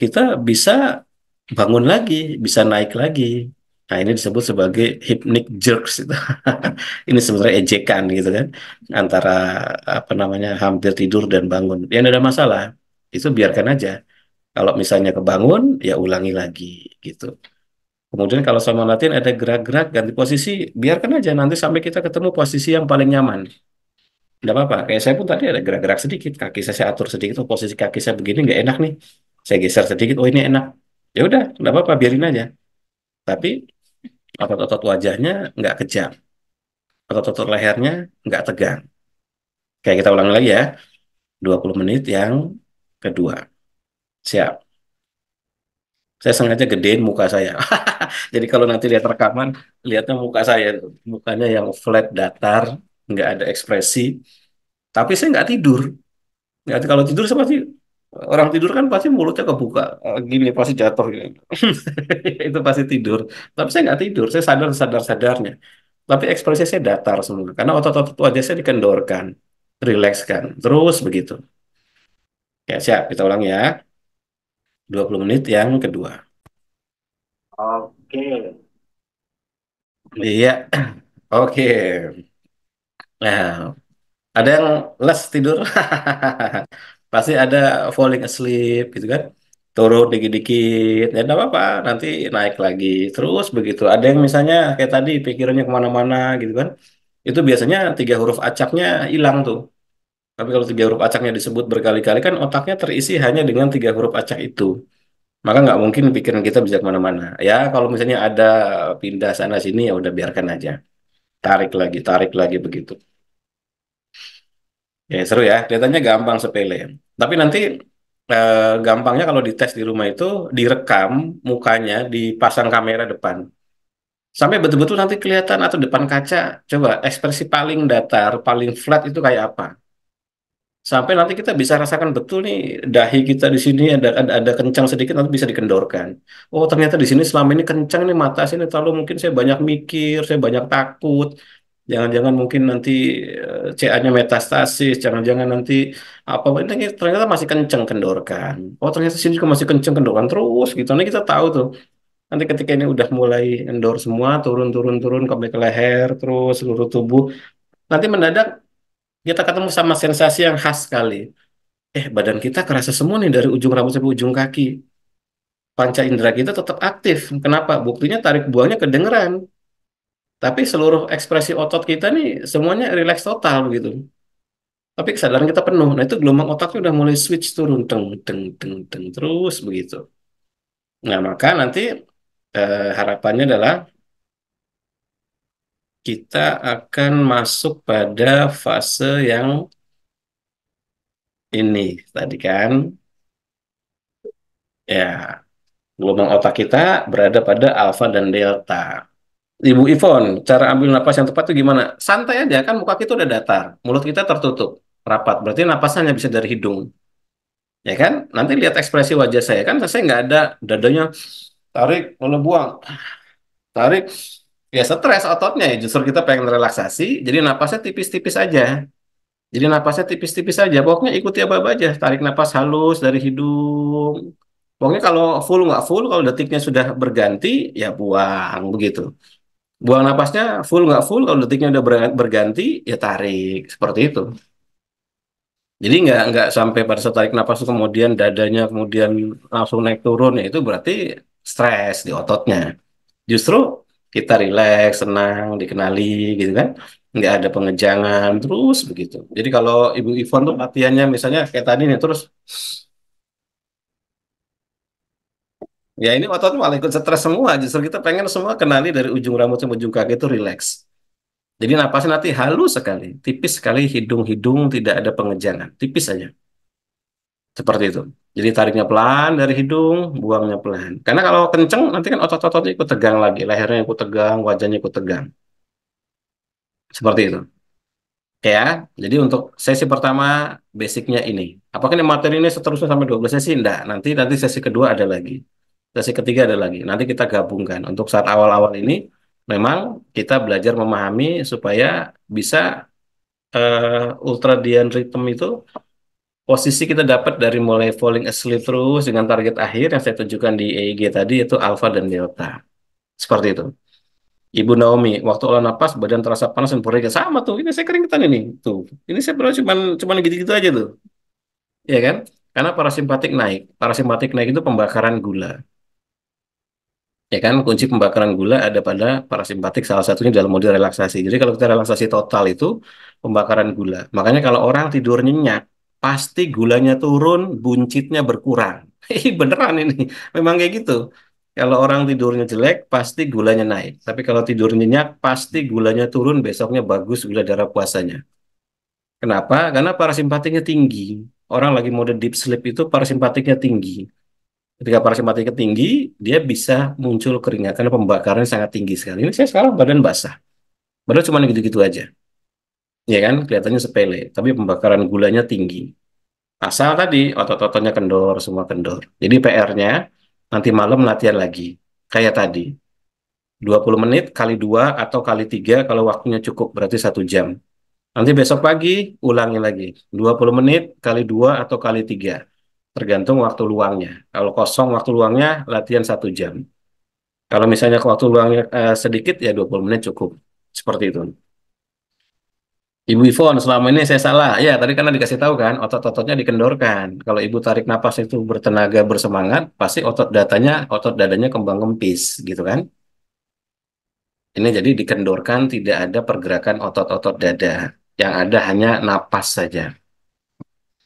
kita bisa bangun lagi, bisa naik lagi. Nah, ini disebut sebagai hypnic jerks itu. *laughs* ini sebenarnya ejekan gitu kan antara apa namanya hampir tidur dan bangun. yang ada masalah. Itu biarkan aja. Kalau misalnya kebangun ya ulangi lagi gitu. Kemudian kalau sama latihan ada gerak-gerak ganti posisi, biarkan aja nanti sampai kita ketemu posisi yang paling nyaman nggak apa-apa kayak saya pun tadi ada gerak-gerak sedikit kaki saya, saya atur sedikit oh posisi kaki saya begini nggak enak nih saya geser sedikit oh ini enak ya udah nggak apa-apa biarin aja tapi otot-otot wajahnya nggak kejam otot-otot lehernya nggak tegang kayak kita ulang lagi ya 20 menit yang kedua siap saya sengaja gedein muka saya *laughs* jadi kalau nanti lihat rekaman lihatnya muka saya mukanya yang flat datar nggak ada ekspresi tapi saya nggak tidur nggak kalau tidur saya pasti orang tidur kan pasti mulutnya kebuka oh, gini pasti jatuh gitu. *laughs* itu pasti tidur tapi saya nggak tidur saya sadar sadar sadarnya tapi ekspresi saya datar semua karena otot-otot wajah saya dikendorkan rilekskan terus begitu ya siap kita ulang ya 20 menit yang kedua oke okay. iya *clears throat* oke okay. Nah, ada yang less tidur. *laughs* Pasti ada falling asleep gitu kan. Turun dikit-dikit, ya tidak apa-apa, nanti naik lagi. Terus begitu. Ada yang misalnya kayak tadi pikirannya kemana-mana gitu kan. Itu biasanya tiga huruf acaknya hilang tuh. Tapi kalau tiga huruf acaknya disebut berkali-kali kan otaknya terisi hanya dengan tiga huruf acak itu. Maka nggak mungkin pikiran kita bisa kemana-mana. Ya kalau misalnya ada pindah sana-sini ya udah biarkan aja. Tarik lagi, tarik lagi begitu. Ya seru ya, kelihatannya gampang sepele. Tapi nanti eh, gampangnya kalau dites di rumah itu direkam mukanya, dipasang kamera depan. Sampai betul-betul nanti kelihatan atau depan kaca, coba ekspresi paling datar, paling flat itu kayak apa. Sampai nanti kita bisa rasakan betul nih dahi kita di sini ada, ada ada kencang sedikit nanti bisa dikendorkan. Oh, ternyata di sini selama ini kencang nih mata sini terlalu mungkin saya banyak mikir, saya banyak takut, Jangan-jangan mungkin nanti eh, CA-nya metastasis, jangan-jangan nanti apa ini ternyata masih kenceng kendorkan. Oh ternyata sini juga masih kenceng kendorkan terus gitu. Nanti kita tahu tuh. Nanti ketika ini udah mulai endor semua, turun-turun-turun sampai ke leher, terus seluruh tubuh. Nanti mendadak kita ketemu sama sensasi yang khas sekali. Eh, badan kita kerasa semua nih dari ujung rambut sampai ujung kaki. Panca indera kita tetap aktif. Kenapa? Buktinya tarik buangnya kedengeran tapi seluruh ekspresi otot kita nih semuanya relax total begitu. Tapi kesadaran kita penuh. Nah itu gelombang otaknya udah mulai switch turun teng teng teng teng terus begitu. Nah maka nanti eh, harapannya adalah kita akan masuk pada fase yang ini tadi kan ya gelombang otak kita berada pada alfa dan delta Ibu Ivon, cara ambil napas yang tepat itu gimana? Santai aja kan muka kita udah datar, mulut kita tertutup, rapat. Berarti napasnya hanya bisa dari hidung. Ya kan? Nanti lihat ekspresi wajah saya kan saya nggak ada dadanya tarik lalu buang. Tarik ya stres ototnya ya justru kita pengen relaksasi jadi napasnya tipis-tipis aja. Jadi napasnya tipis-tipis aja. Pokoknya ikuti apa-apa aja. Tarik napas halus dari hidung. Pokoknya kalau full nggak full, kalau detiknya sudah berganti, ya buang begitu buang napasnya full nggak full kalau detiknya udah berganti ya tarik seperti itu jadi nggak nggak sampai pada saat tarik nafas kemudian dadanya kemudian langsung naik turun ya itu berarti stres di ototnya justru kita rileks senang dikenali gitu kan nggak ada pengejangan terus begitu jadi kalau ibu Ivon tuh latihannya misalnya kayak tadi nih terus Ya ini otot malah ikut stres semua. Justru kita pengen semua kenali dari ujung rambut sampai ujung kaki itu relax. Jadi napasnya nanti halus sekali, tipis sekali, hidung-hidung tidak ada pengejangan, tipis saja. Seperti itu. Jadi tariknya pelan dari hidung, buangnya pelan. Karena kalau kenceng nanti kan otot-ototnya ikut tegang lagi, lehernya ikut tegang, wajahnya ikut tegang. Seperti itu. Ya, jadi untuk sesi pertama basicnya ini. Apakah ini materi ini seterusnya sampai 12 sesi? tidak. nanti nanti sesi kedua ada lagi sesi ketiga ada lagi. Nanti kita gabungkan. Untuk saat awal-awal ini memang kita belajar memahami supaya bisa uh, ultradian rhythm itu posisi kita dapat dari mulai falling asleep terus dengan target akhir yang saya tunjukkan di EEG tadi itu alpha dan delta. Seperti itu. Ibu Naomi, waktu olah napas badan terasa panas dan perutnya sama tuh. Ini saya keringetan ini tuh. Ini saya baru cuman cuman gitu-gitu aja tuh. Iya kan? Karena parasimpatik naik. Parasimpatik naik itu pembakaran gula ya kan kunci pembakaran gula ada pada parasimpatik salah satunya dalam mode relaksasi. Jadi kalau kita relaksasi total itu pembakaran gula. Makanya kalau orang tidur nyenyak, pasti gulanya turun, buncitnya berkurang. *laughs* Beneran ini, memang kayak gitu. Kalau orang tidurnya jelek, pasti gulanya naik. Tapi kalau tidur nyenyak, pasti gulanya turun, besoknya bagus gula darah puasanya. Kenapa? Karena parasimpatiknya tinggi. Orang lagi mode deep sleep itu parasimpatiknya tinggi ketika parasimpatik tinggi dia bisa muncul keringat karena pembakarannya sangat tinggi sekali ini saya sekarang badan basah badan cuma gitu-gitu aja ya kan kelihatannya sepele tapi pembakaran gulanya tinggi asal tadi otot-ototnya kendor semua kendor jadi PR-nya nanti malam latihan lagi kayak tadi 20 menit kali dua atau kali tiga kalau waktunya cukup berarti satu jam nanti besok pagi ulangi lagi 20 menit kali dua atau kali tiga tergantung waktu luangnya. Kalau kosong waktu luangnya latihan satu jam. Kalau misalnya waktu luangnya eh, sedikit ya 20 menit cukup. Seperti itu. Ibu Ivon, selama ini saya salah. Ya, tadi karena dikasih tahu kan, otot-ototnya dikendorkan. Kalau ibu tarik napas itu bertenaga, bersemangat, pasti otot datanya, otot dadanya kembang kempis, gitu kan? Ini jadi dikendorkan, tidak ada pergerakan otot-otot dada. Yang ada hanya napas saja.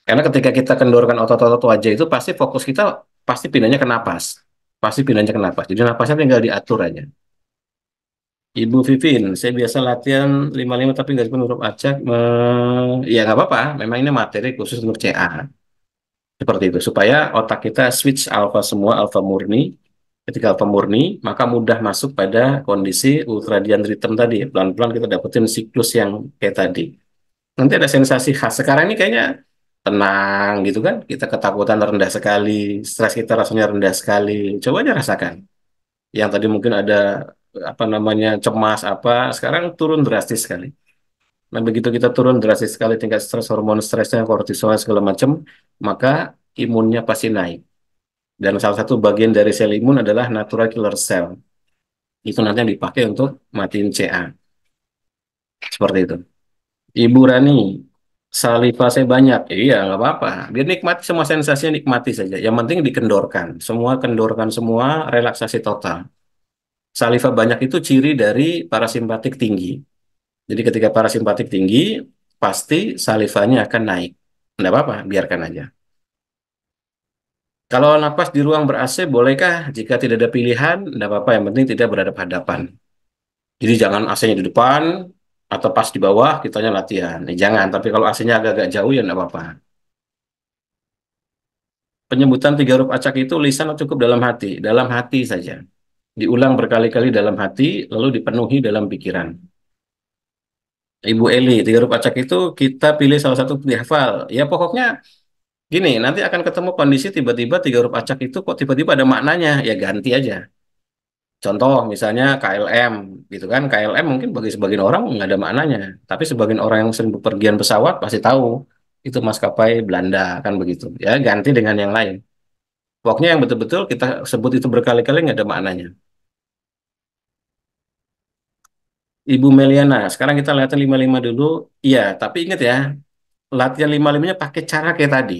Karena ketika kita kendorkan otot-otot wajah itu pasti fokus kita pasti pindahnya ke napas. Pasti pindahnya ke napas. Jadi napasnya tinggal diatur aja. Ibu Vivin, saya biasa latihan 55 tapi nggak huruf acak. Me... Ya nggak apa-apa, memang ini materi khusus untuk CA. Seperti itu, supaya otak kita switch alfa semua, alfa murni. Ketika alfa murni, maka mudah masuk pada kondisi ultradian rhythm tadi. Pelan-pelan kita dapetin siklus yang kayak tadi. Nanti ada sensasi khas. Sekarang ini kayaknya tenang gitu kan kita ketakutan rendah sekali stres kita rasanya rendah sekali coba aja rasakan yang tadi mungkin ada apa namanya cemas apa sekarang turun drastis sekali nah begitu kita turun drastis sekali tingkat stres hormon stresnya kortisol segala macam maka imunnya pasti naik dan salah satu bagian dari sel imun adalah natural killer cell itu nanti yang dipakai untuk matiin CA seperti itu Ibu Rani, Saliva saya banyak, ya, iya nggak apa-apa. Dia nikmati semua sensasinya nikmati saja. Yang penting dikendorkan, semua kendorkan semua, relaksasi total. Saliva banyak itu ciri dari parasimpatik tinggi. Jadi ketika parasimpatik tinggi, pasti salivanya akan naik. Nggak apa-apa, biarkan aja. Kalau nafas di ruang ber-AC, bolehkah? Jika tidak ada pilihan, nggak apa-apa. Yang penting tidak berhadapan hadapan Jadi jangan AC-nya di depan, atau pas di bawah kitanya latihan. Eh, jangan, tapi kalau aslinya agak-agak jauh ya enggak apa-apa. Penyebutan tiga huruf acak itu lisan cukup dalam hati, dalam hati saja. Diulang berkali-kali dalam hati, lalu dipenuhi dalam pikiran. Ibu Eli, tiga huruf acak itu kita pilih salah satu dihafal. Ya pokoknya gini, nanti akan ketemu kondisi tiba-tiba tiga huruf acak itu kok tiba-tiba ada maknanya, ya ganti aja. Contoh misalnya KLM gitu kan, KLM mungkin bagi sebagian orang nggak ada maknanya, tapi sebagian orang yang sering bepergian pesawat pasti tahu itu maskapai Belanda kan begitu ya ganti dengan yang lain. Pokoknya yang betul-betul kita sebut itu berkali-kali nggak ada maknanya. Ibu Meliana, sekarang kita latihan 55 dulu. Iya, tapi ingat ya, latihan 55-nya pakai cara kayak tadi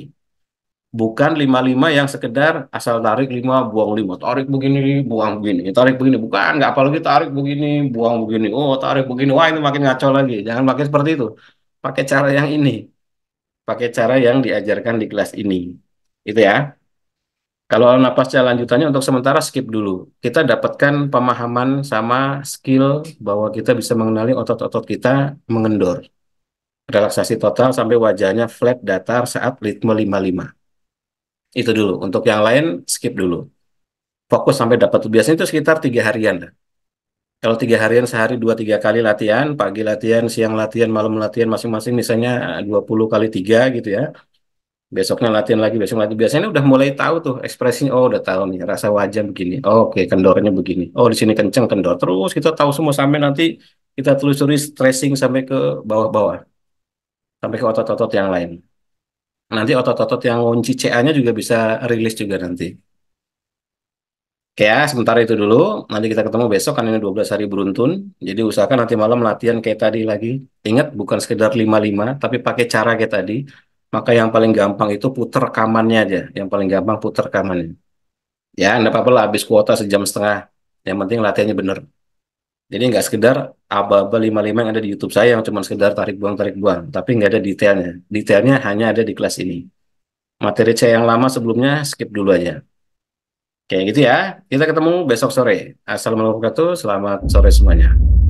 bukan 55 yang sekedar asal tarik 5 buang 5 tarik begini buang begini tarik begini bukan nggak apalagi tarik begini buang begini oh tarik begini wah ini makin ngaco lagi jangan pakai seperti itu pakai cara yang ini pakai cara yang diajarkan di kelas ini itu ya kalau napasnya lanjutannya untuk sementara skip dulu kita dapatkan pemahaman sama skill bahwa kita bisa mengenali otot-otot kita mengendor relaksasi total sampai wajahnya flat datar saat ritme 55 itu dulu. Untuk yang lain skip dulu. Fokus sampai dapat biasanya itu sekitar tiga harian. Kalau tiga harian sehari dua tiga kali latihan, pagi latihan, siang latihan, malam latihan masing-masing misalnya 20 eh, kali tiga gitu ya. Besoknya latihan lagi, besok latihan. Biasanya udah mulai tahu tuh ekspresinya. Oh udah tahu nih, rasa wajah begini. Oh, Oke, okay, kendornya begini. Oh di sini kenceng kendor. Terus kita tahu semua sampai nanti kita telusuri stressing sampai ke bawah-bawah. Sampai ke otot-otot yang lain. Nanti otot-otot yang kunci CA-nya juga bisa rilis juga nanti. Oke ya, sementara itu dulu. Nanti kita ketemu besok kan ini 12 hari beruntun. Jadi usahakan nanti malam latihan kayak tadi lagi. Ingat, bukan sekedar 55, tapi pakai cara kayak tadi. Maka yang paling gampang itu puter rekamannya aja. Yang paling gampang puter rekamannya. Ya, enggak apa-apa lah habis kuota sejam setengah. Yang penting latihannya benar. Jadi nggak sekedar aba-aba 55 yang ada di YouTube saya yang cuma sekedar tarik buang tarik buang, tapi nggak ada detailnya. Detailnya hanya ada di kelas ini. Materi saya yang lama sebelumnya skip dulu aja. Kayak gitu ya. Kita ketemu besok sore. Assalamualaikum warahmatullahi wabarakatuh. Selamat sore semuanya.